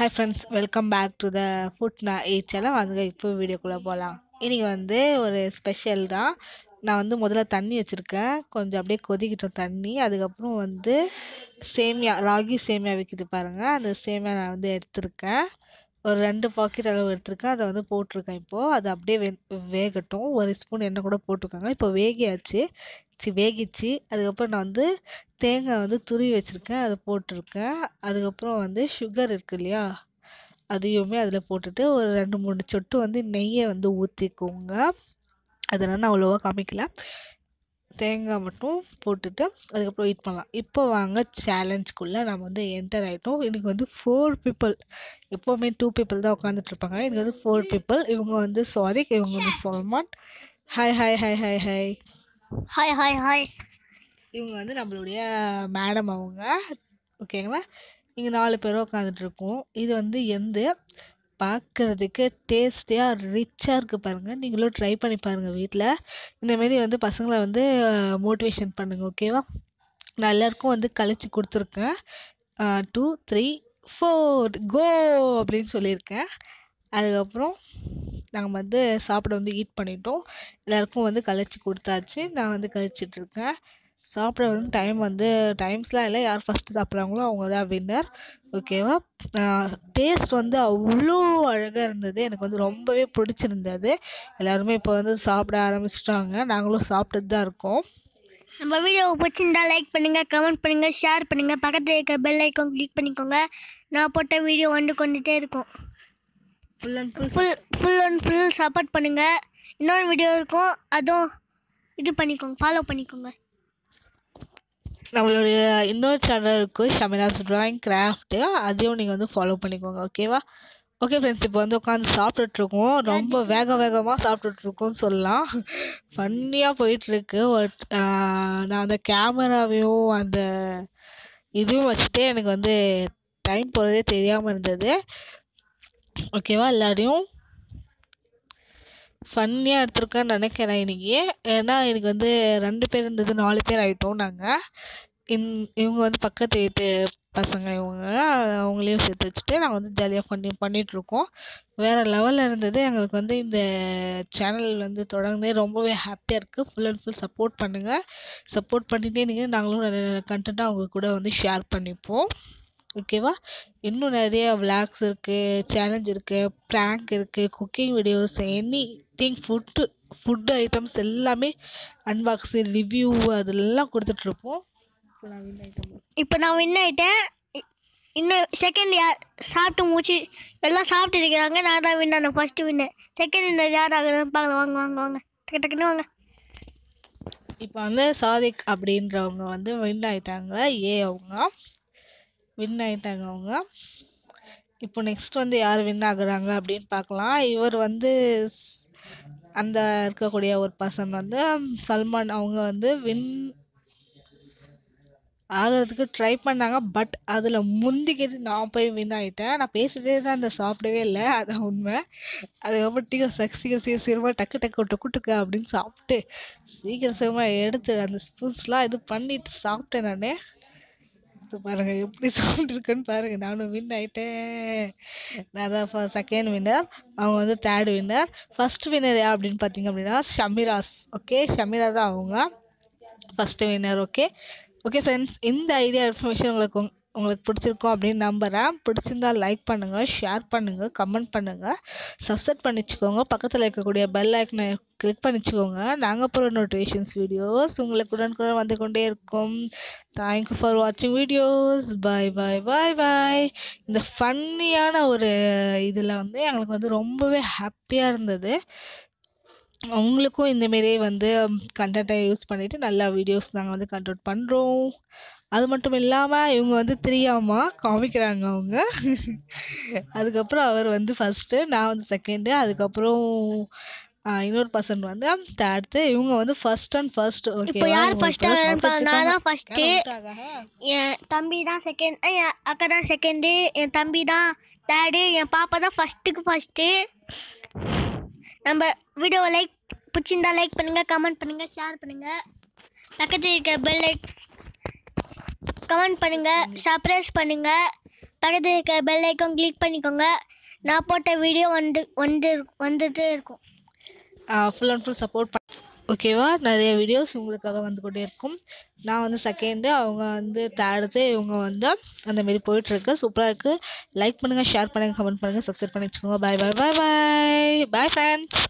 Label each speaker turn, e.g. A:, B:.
A: hi friends welcome back to the food நான் எயிட் எல்லாம் வாங்க இப்போ வீடியோக்குள்ளே போகலாம் இன்றைக்கி வந்து ஒரு ஸ்பெஷல் தான் நான் வந்து முதல்ல தண்ணி வச்சுருக்கேன் கொஞ்சம் அப்படியே கொதிக்கிட்டோம் தண்ணி அதுக்கப்புறம் வந்து சேமியா ராகி சேமியா விற்கிது பாருங்கள் அந்த சேமியா நான் வந்து எடுத்திருக்கேன் ஒரு ரெண்டு பாக்கெட் அளவு எடுத்துருக்கேன் அதை வந்து போட்டிருக்கேன் இப்போது அது அப்படியே வேகட்டும் ஒரு ஸ்பூன் எண்ணெய் கூட போட்டிருக்காங்க இப்போ வேகியாச்சு சி வேகிச்சு அதுக்கப்புறம் நான் வந்து தேங்காய் வந்து துருவி வச்சுருக்கேன் அதை போட்டிருக்கேன் அதுக்கப்புறம் வந்து சுகர் இருக்கு இல்லையா அதையுமே அதில் போட்டுட்டு ஒரு ரெண்டு மூணு சொட்டு வந்து நெய்யை வந்து ஊற்றிக்கோங்க அதெல்லாம் நான் அவ்வளோவா காமிக்கல தேங்காய் மட்டும் போட்டுட்டு அதுக்கப்புறம் வெயிட் பண்ணலாம் இப்போ வாங்க சேலஞ்சுக்குள்ளே நம்ம வந்து என்டர் ஆகிட்டோம் எனக்கு வந்து ஃபோர் பீப்புள் எப்போவுமே டூ பீப்புள் தான் உட்காந்துட்ருப்பாங்க எனக்கு வந்து ஃபோர் பீப்புள் இவங்க வந்து சுவாதிக் இவங்க வந்து Salman hi hi hi hi hi hi hi hi இவங்க வந்து நம்மளுடைய மேடம் அவங்க ஓகேங்களா இங்கே நாலு பேரும் இருக்கோம் இது வந்து எந்த பார்க்குறதுக்கு டேஸ்டியாக ரிச்சாக இருக்குது பாருங்கள் நீங்களும் ட்ரை பண்ணி பாருங்கள் வீட்டில் இந்தமாரி வந்து பசங்களை வந்து மோட்டிவேஷன் பண்ணுங்கள் ஓகேவா நான் எல்லாேருக்கும் வந்து கழிச்சு கொடுத்துருக்கேன் டூ த்ரீ ஃபோர் கோ அப்படின்னு சொல்லியிருக்கேன் அதுக்கப்புறம் நாங்கள் வந்து சாப்பிட வந்து ஈட் பண்ணிட்டோம் எல்லாேருக்கும் வந்து கழிச்சு கொடுத்தாச்சு நான் வந்து கழிச்சிட்ருக்கேன் சாப்பிட வந்து டைம் வந்து டைம்ஸ்லாம் இல்லை யார் ஃபஸ்ட்டு சாப்பிட்றாங்களோ அவங்க தான் வின்னர் ஓகேவா டேஸ்ட் வந்து அவ்வளோ அழகாக இருந்தது எனக்கு வந்து ரொம்பவே பிடிச்சிருந்தது எல்லாருமே இப்போ வந்து சாப்பிட ஆரம்பிச்சிட்டாங்க நாங்களும் சாப்பிட்டுட்டு தான் இருக்கோம்
B: நம்ம வீடியோவை பிடிச்சிருந்தா லைக் பண்ணுங்கள் கமெண்ட் பண்ணுங்கள் ஷேர் பண்ணுங்கள் பக்கத்தில் இருக்க பெல் ஐக்கான் கிளிக் பண்ணிக்கோங்க நான் போட்ட வீடியோ வந்து கொண்டுகிட்டே இருக்கும் full and full full full and full support பண்ணுங்கள் இன்னொரு வீடியோ இருக்கும் அதுவும் இது பண்ணிக்கோங்க ஃபாலோ பண்ணிக்கோங்க
A: நம்மளுடைய இன்னொரு சேனல் இருக்குது ஷமினாஸ் ட்ராயிங் கிராஃப்ட்டு அதையும் நீங்கள் வந்து ஃபாலோ பண்ணிக்கோங்க ஓகேவா ஓகே ஃப்ரெண்ட்ஸ் இப்போ வந்து உட்காந்து சாப்பிட்டுட்ருக்கோம் ரொம்ப வேக வேகமாக சாப்பிட்டுட்ருக்கோம்னு சொல்லலாம் ஃபன்னியாக போயிட்டுருக்கு ஒரு நான் அந்த கேமராவையும் அந்த இதுவும் வச்சுட்டு எனக்கு வந்து டைம் போகிறதே தெரியாமல் இருந்தது ஓகேவா எல்லோரையும் ஃபன்னியாக எடுத்திருக்கேன்னு நினைக்கிறேன் இன்றைக்கி ஏன்னா எனக்கு வந்து ரெண்டு பேர் இருந்தது நாலு பேர் ஆகிட்டோம் நாங்கள் இந் இவங்க வந்து பக்கத்து வீட்டு பசங்க இவங்க அவங்களையும் சேர்த்து வச்சுட்டு நாங்கள் வந்து ஜாலியாக பண்ணி பண்ணிகிட்ருக்கோம் வேறு லெவலில் இருந்தது எங்களுக்கு வந்து இந்த சேனல் வந்து தொடர்ந்தே ரொம்பவே ஹாப்பியாக இருக்குது ஃபுல் அண்ட் ஃபுல் சப்போர்ட் பண்ணுங்கள் சப்போர்ட் பண்ணிகிட்டே நீங்கள் நாங்களும் நிறைய கண்டென்ட்டாக அவங்க கூட வந்து ஷேர் பண்ணிப்போம் ஓகேவா இன்னும் நிறைய விளாக்ஸ் இருக்குது சேலஞ்ச் இருக்குது ப்ராங்க் இருக்குது cooking videos anything food food items எல்லாமே அன்பாக்ஸு ரிவ்யூ அதெல்லாம்
B: கொடுத்துட்ருப்போம்
A: இப்போ நான் வின் ஆகிட்டேன்
B: இப்போ நான் வின் ஆகிட்டேன் இன்னும் செகண்ட் யார் சாப்பிட்டு மூச்சு எல்லாம் சாப்பிட்டு இருக்கிறாங்க நான் தான் வின் ஆனேன் ஃபஸ்ட்டு வின்னேன் செகண்ட் இன்னும் யார் ஆகுதுன்னு பார்க்கலாம் வாங்க வாங்க வாங்க டக்கு டக்குன்னு வாங்க
A: இப்போ வந்து சாதிக் அப்படின்றவங்க வந்து வின் ஆகிட்டாங்க ஏ அவங்க வின் ஆகிட்டாங்க அவங்க இப்போ நெக்ஸ்ட் வந்து யார் வின் ஆகுறாங்க அப்படின்னு பார்க்கலாம் இவர் வந்து அந்த இருக்கக்கூடிய ஒரு பர்சன் வந்து சல்மான் அவங்க வந்து வின் ஆகிறதுக்கு ட்ரை பண்ணாங்க பட் அதில் முந்திக்கிறது நான் போய் வின் ஆகிட்டேன் நான் பேசிட்டே தான் அந்த சாப்பிடவே இல்லை அதான் உண்மை அதுக்கப்புறம் டீ சீ சீரமாக டக்கு டக்கு டக்கு டக்கு அப்படின்னு சாப்பிட்டு சீக்கிரம் சீக்கிரமாக எடுத்து அந்த ஸ்பூன்ஸ்லாம் இது பண்ணிட்டு சாப்பிட்டேன் நான் இது பாருங்கள் எப்படி சவுண்ட் இருக்குன்னு பாருங்கள் நானும் வின் ஆகிட்டேன் நான் தான் ஃபஸ்ட் செகண்ட் வின்னர் அவங்க வந்து தேர்டு வின்னர் ஃபஸ்ட் வின்னர் யார் அப்படின்னு பார்த்தீங்க அப்படின்னா ஷமிராஸ் ஓகே ஷமிரா தான் அவங்க first winner okay okay friends இந்த ஐடியா இன்ஃபர்மேஷன் உங்களுக்கு உங்களுக்கு பிடிச்சிருக்கோம் அப்படின்னு நம்புகிறேன் பிடிச்சிருந்தால் லைக் பண்ணுங்கள் ஷேர் பண்ணுங்கள் கமெண்ட் பண்ணுங்கள் சப்ஸ்கிரைப் பண்ணிச்சுக்கோங்க பக்கத்தில் இருக்கக்கூடிய பெல் ஐக்கனை கிளிக் பண்ணிச்சுக்கோங்க நாங்கள் போகிற நோட்டிஃபிகேஷன்ஸ் வீடியோஸ் உங்களுக்கு உடனுக்குடன் வந்து கொண்டே இருக்கும் தேங்க்யூ ஃபார் வாட்சிங் videos bye bye bye bye இந்த ஃபன்னியான ஒரு இதில் வந்து எங்களுக்கு வந்து ரொம்பவே ஹாப்பியாக இருந்தது அவங்களுக்கும் இந்தமாரி வந்து கண்டென்ட்டை யூஸ் பண்ணிவிட்டு நல்லா வீடியோஸ் நாங்கள் வந்து கண்ட்ரோல் பண்ணுறோம் அது மட்டும் இல்லாமல் இவங்க வந்து தெரியாமல் காமிக்கிறாங்க அவங்க அதுக்கப்புறம் அவர் வந்து ஃபஸ்ட்டு நான் வந்து செகண்டு அதுக்கப்புறம் இன்னொரு பர்சன் வந்து தேர்டு இவங்க வந்து ஃபர்ஸ்ட் அண்ட் ஃபர்ஸ்ட் ஓகே இப்போ யார் ஃபஸ்ட்டு நான் தான் ஃபர்ஸ்ட்டு
B: என் தம்பி தான் செகண்ட் என் அக்கா தான் செகண்டு என் தம்பி தான் தேர்டு என் பாப்பா தான் ஃபர்ஸ்ட்டுக்கு ஃபர்ஸ்ட்டு நம்ம வீடியோவை லைக் பிடிச்சிருந்தா லைக் பண்ணுங்கள் கமெண்ட் பண்ணுங்கள் ஷேர் பண்ணுங்கள் பக்கத்தில் இருக்க பெல் லைக் கமெண்ட் பண்ணுங்கள் சப்ரைஸ் பண்ணுங்கள் பக்கத்தில் இருக்க பெல் ஐக்கன் கிளிக் பண்ணிக்கோங்க நான் போட்ட வீடியோ வந்து வந்து வந்துட்டே இருக்கும்
A: ஃபுல் அண்ட் ஃபுல் சப்போர்ட் பண்ண ஓகேவா நிறைய வீடியோஸ் உங்களுக்காக வந்து கொண்டே இருக்கும் நான் வந்து செகண்டு அவங்க வந்து தேர்டு இவங்க வந்து அந்தமாரி போயிட்டுருக்கு சூப்பராக இருக்குது லைக் பண்ணுங்கள் ஷேர் பண்ணுங்கள் கமெண்ட் பண்ணுங்கள் சப்ஸ்கிரைப் பண்ணி வச்சுக்கோங்க பாய் bye bye bye bye friends